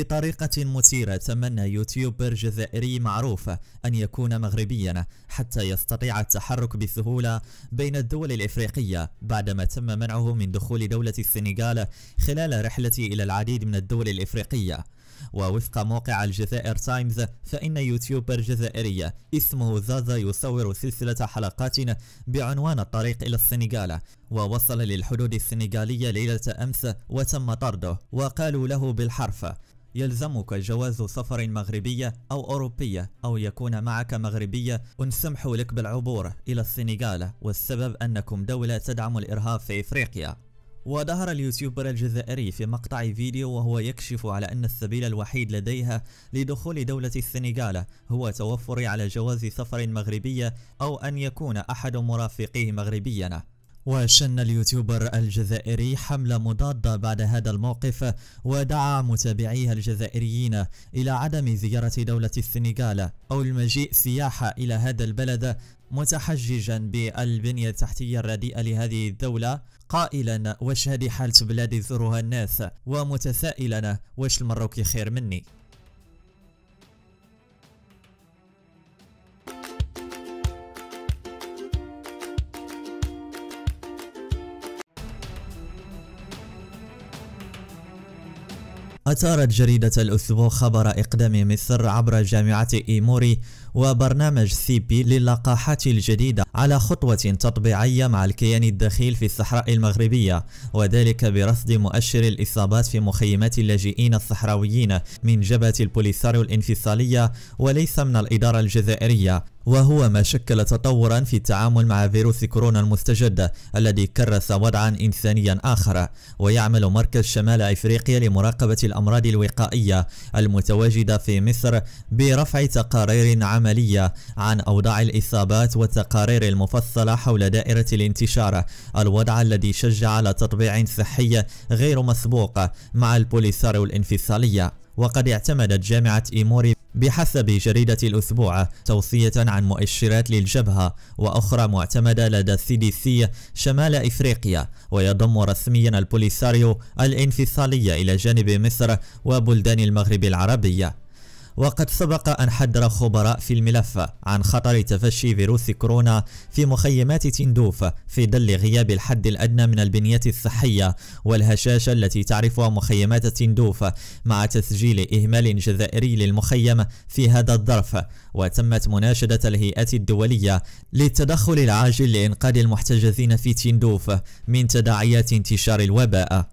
بطريقة مثيرة تمنى يوتيوبر جزائري معروف أن يكون مغربيا حتى يستطيع التحرك بسهولة بين الدول الإفريقية بعدما تم منعه من دخول دولة السنغال خلال رحلته إلى العديد من الدول الإفريقية ووفق موقع الجزائر تايمز فإن يوتيوبر جزائري اسمه زازا يصور سلسلة حلقات بعنوان الطريق إلى السنغال ووصل للحدود السنغالية ليلة أمس وتم طرده وقالوا له بالحرف يلزمك جواز سفر مغربية أو أوروبية أو يكون معك مغربية ونسمح لك بالعبور إلى السنغال والسبب أنكم دولة تدعم الإرهاب في إفريقيا وظهر اليوتيوبر الجزائري في مقطع فيديو وهو يكشف على أن السبيل الوحيد لديها لدخول دولة السنغال هو توفر على جواز سفر مغربية أو أن يكون أحد مرافقيه مغربيا وشن اليوتيوبر الجزائري حملة مضادة بعد هذا الموقف ودعا متابعيه الجزائريين إلى عدم زيارة دولة السنغال أو المجيء سياحة إلى هذا البلد متحججا بالبنية التحتية الرديئة لهذه الدولة قائلا واش هذه حالة بلادي يزورها الناس ومتسائلا واش المروكي خير مني أثارت جريدة الأسبوع خبر إقدام مصر عبر جامعة إيموري وبرنامج سي بي للقاحات الجديدة على خطوة تطبيعية مع الكيان الدخيل في الصحراء المغربية وذلك برصد مؤشر الإصابات في مخيمات اللاجئين الصحراويين من جبهة البوليساريو الانفصالية وليس من الإدارة الجزائرية وهو ما شكل تطورا في التعامل مع فيروس كورونا المستجد الذي كرس وضعا إنسانيا آخر ويعمل مركز شمال أفريقيا لمراقبة الأمراض الوقائية المتواجدة في مصر برفع تقارير عامه العملية عن أوضاع الإصابات والتقارير المفصلة حول دائرة الانتشار الوضع الذي شجع على تطبيع صحي غير مسبوق مع البوليساريو الانفصالية وقد اعتمدت جامعة إيموري بحسب جريدة الأسبوع توصية عن مؤشرات للجبهة وأخرى معتمدة لدى سي دي سي شمال إفريقيا ويضم رسميا البوليساريو الانفصالية إلى جانب مصر وبلدان المغرب العربية وقد سبق أن حذر خبراء في الملف عن خطر تفشي فيروس كورونا في مخيمات تندوف في ظل غياب الحد الأدنى من البنية الصحية والهشاشة التي تعرفها مخيمات تندوف مع تسجيل إهمال جزائري للمخيم في هذا الظرف وتمت مناشدة الهيئات الدولية للتدخل العاجل لإنقاذ المحتجزين في تندوف من تداعيات انتشار الوباء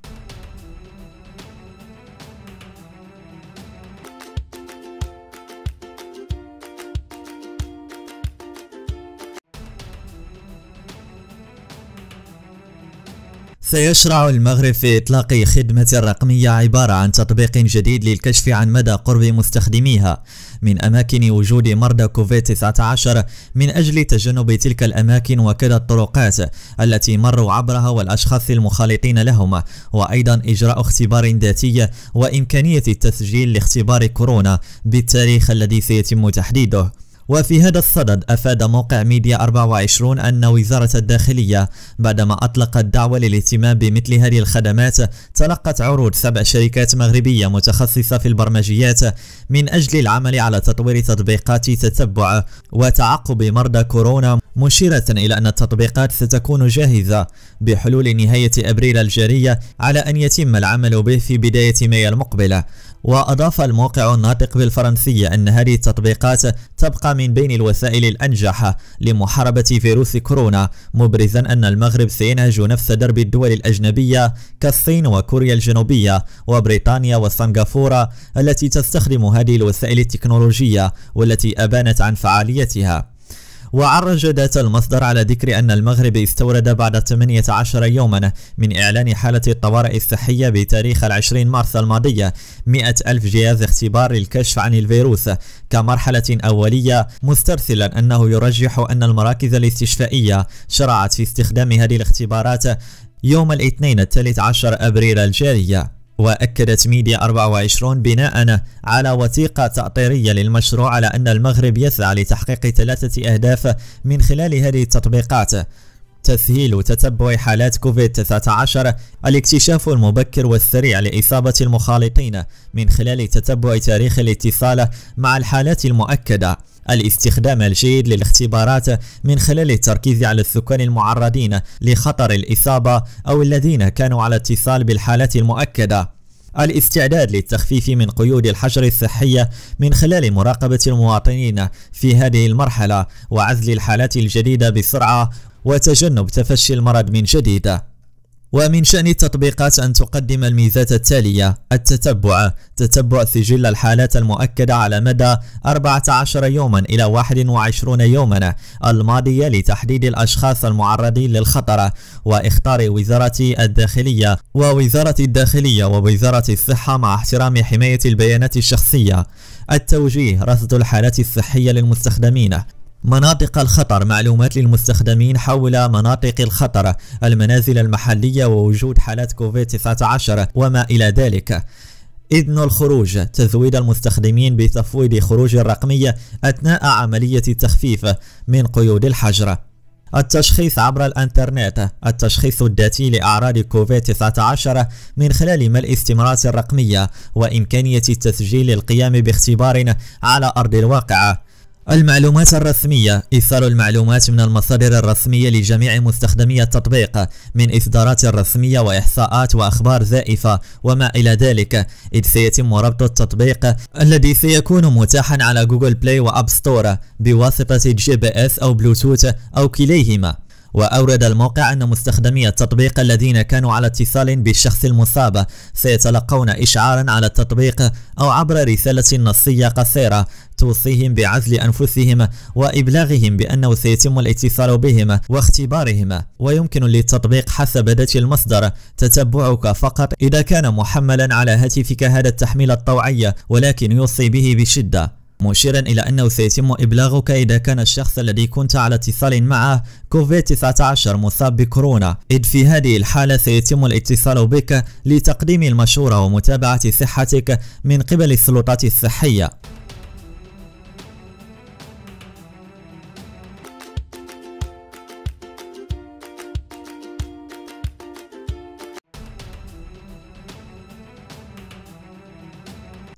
سيشرع المغرب في إطلاق خدمة رقمية عبارة عن تطبيق جديد للكشف عن مدى قرب مستخدميها من أماكن وجود مرضى كوفيد-19 من أجل تجنب تلك الأماكن وكذا الطرقات التي مروا عبرها والأشخاص المخالطين لهم وأيضا إجراء اختبار ذاتي وإمكانية التسجيل لاختبار كورونا بالتاريخ الذي سيتم تحديده وفي هذا الصدد أفاد موقع ميديا 24 أن وزارة الداخلية بعدما أطلقت دعوة للاهتمام بمثل هذه الخدمات تلقت عروض سبع شركات مغربية متخصصة في البرمجيات من أجل العمل على تطوير تطبيقات تتبع وتعقب مرضى كورونا مشيرة إلى أن التطبيقات ستكون جاهزة بحلول نهاية أبريل الجارية على أن يتم العمل به في بداية مايو المقبلة وأضاف الموقع الناطق بالفرنسية أن هذه التطبيقات تبقى من بين الوسائل الأنجح لمحاربة فيروس كورونا مبرزا أن المغرب سينهج نفس درب الدول الأجنبية كالصين وكوريا الجنوبية وبريطانيا وسنغافورة التي تستخدم هذه الوسائل التكنولوجية والتي أبانت عن فعاليتها وعرج ذات المصدر على ذكر أن المغرب استورد بعد 18 يوما من إعلان حالة الطوارئ الصحية بتاريخ 20 مارس الماضية 100 ألف جهاز اختبار للكشف عن الفيروس كمرحلة أولية مسترسلا أنه يرجح أن المراكز الاستشفائية شرعت في استخدام هذه الاختبارات يوم الاثنين الثالث عشر أبريل الجارية وأكدت ميديا 24 بناء على وثيقة تأطيرية للمشروع على أن المغرب يسعى لتحقيق ثلاثة أهداف من خلال هذه التطبيقات تسهيل تتبع حالات كوفيد-19 الاكتشاف المبكر والسريع لإصابة المخالطين من خلال تتبع تاريخ الاتصال مع الحالات المؤكدة الاستخدام الجيد للاختبارات من خلال التركيز على السكان المعرضين لخطر الإصابة أو الذين كانوا على اتصال بالحالات المؤكدة الاستعداد للتخفيف من قيود الحجر الصحية من خلال مراقبة المواطنين في هذه المرحلة وعزل الحالات الجديدة بسرعة وتجنب تفشي المرض من جديد ومن شأن التطبيقات أن تقدم الميزات التالية التتبع تتبع سجل الحالات المؤكدة على مدى 14 يوما إلى 21 يوما الماضية لتحديد الأشخاص المعرضين للخطر واختار وزارة الداخلية ووزارة الداخلية ووزارة الصحة مع احترام حماية البيانات الشخصية التوجيه رصد الحالات الصحية للمستخدمين مناطق الخطر معلومات للمستخدمين حول مناطق الخطر المنازل المحلية ووجود حالات كوفيد-19 وما إلى ذلك إذن الخروج تزويد المستخدمين بتفويض خروج الرقمية أثناء عملية التخفيف من قيود الحجر التشخيص عبر الانترنت التشخيص الذاتي لأعراض كوفيد-19 من خلال ملء استمارات الرقميه وإمكانية التسجيل للقيام باختبار على أرض الواقع المعلومات الرسمية إثار المعلومات من المصادر الرسمية لجميع مستخدمي التطبيق من إصدارات رسمية وإحصاءات وأخبار زائفة وما إلى ذلك إذ سيتم ربط التطبيق الذي سيكون متاحا على جوجل بلاي وأب ستور بواسطة جي بي اس أو بلوتوث أو كليهما وأورد الموقع أن مستخدمي التطبيق الذين كانوا على اتصال بالشخص المصاب سيتلقون إشعارا على التطبيق أو عبر رسالة نصية قصيرة توصيهم بعزل أنفسهم وإبلاغهم بأنه سيتم الاتصال بهم واختبارهم ويمكن للتطبيق حسب ذات المصدر تتبعك فقط إذا كان محملا على هاتفك هذا التحميل الطوعي ولكن يوصي به بشدة مشيرا إلى أنه سيتم إبلاغك إذا كان الشخص الذي كنت على اتصال معه كوفيد 19 مصاب بكورونا إذ في هذه الحالة سيتم الاتصال بك لتقديم المشورة ومتابعة صحتك من قبل السلطات الصحية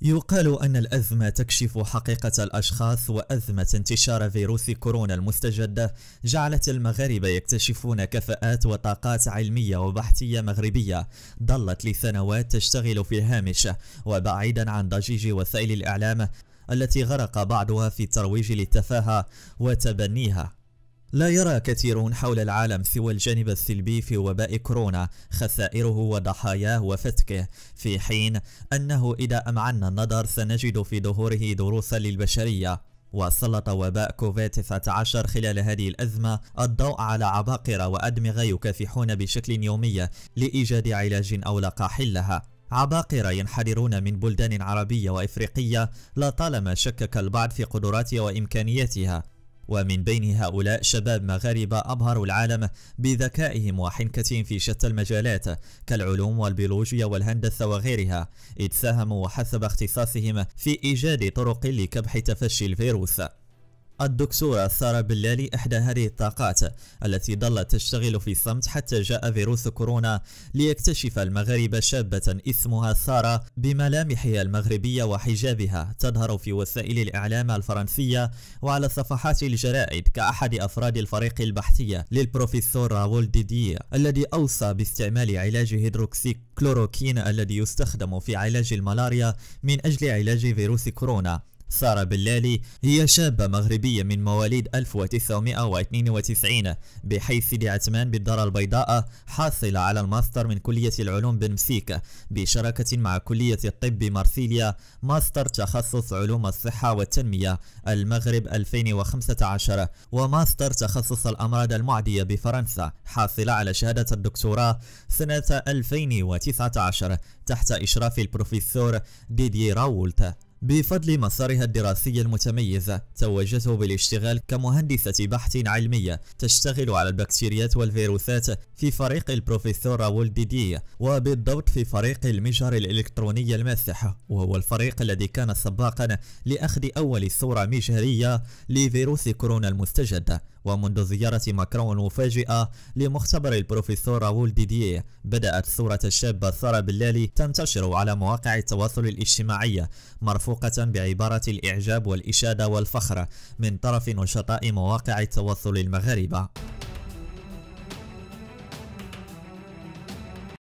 يقال أن الأزمة تكشف حقيقة الأشخاص وأزمة انتشار فيروس كورونا المستجد جعلت المغاربة يكتشفون كفاءات وطاقات علمية وبحثية مغربية ظلت لسنوات تشتغل في الهامش وبعيدا عن ضجيج وسائل الإعلام التي غرق بعضها في الترويج للتفاهة وتبنيها لا يرى كثيرون حول العالم سوى الجانب السلبي في وباء كورونا خسائره وضحاياه وفتكه في حين أنه إذا أمعنا النظر سنجد في ظهوره دروسا للبشرية وسلط وباء كوفيد 19 خلال هذه الأزمة الضوء على عباقرة وأدمغة يكافحون بشكل يومي لإيجاد علاج أو لقاح لها عباقرة ينحدرون من بلدان عربية وإفريقية لطالما شكك البعض في قدراتها وإمكانياتها ومن بين هؤلاء شباب مغاربة أبهروا العالم بذكائهم وحنكتهم في شتى المجالات كالعلوم والبيولوجيا والهندسة وغيرها إذ ساهموا حسب اختصاصهم في إيجاد طرق لكبح تفشي الفيروس الدكتورة ثارة بلالي إحدى هذه الطاقات التي ظلت تشتغل في الصمت حتى جاء فيروس كورونا ليكتشف المغاربة شابة اسمها ثارة بملامحها المغربية وحجابها تظهر في وسائل الإعلام الفرنسية وعلى صفحات الجرائد كأحد أفراد الفريق البحثية للبروفيسور راول ديدي الذي أوصى باستعمال علاج هيدروكسي كلوروكين الذي يستخدم في علاج الملاريا من أجل علاج فيروس كورونا سارة بلالي هي شابة مغربية من مواليد 1992 بحيث سيدي عثمان بالدار البيضاء حاصلة على الماستر من كلية العلوم بنمسيك بشراكة مع كلية الطب بمارسيليا ماستر تخصص علوم الصحة والتنمية المغرب 2015 وماستر تخصص الأمراض المعدية بفرنسا حاصلة على شهادة الدكتوراه سنة 2019 تحت إشراف البروفيسور ديدي راولت بفضل مسارها الدراسي المتميز توجته بالاشتغال كمهندسة بحث علمية تشتغل على البكتيريات والفيروسات في فريق البروفيسور راول ديدي وبالضبط في فريق المجهر الإلكتروني الماسح وهو الفريق الذي كان سباقا لأخذ أول صورة مجهرية لفيروس كورونا المستجد ومنذ زيارة ماكرون المفاجئة لمختبر البروفيسور راول ديديه بدأت صورة الشاب سارة بلالي تنتشر على مواقع التواصل الاجتماعي مرفوقة بعبارة الإعجاب والإشادة والفخر من طرف نشطاء مواقع التواصل المغاربة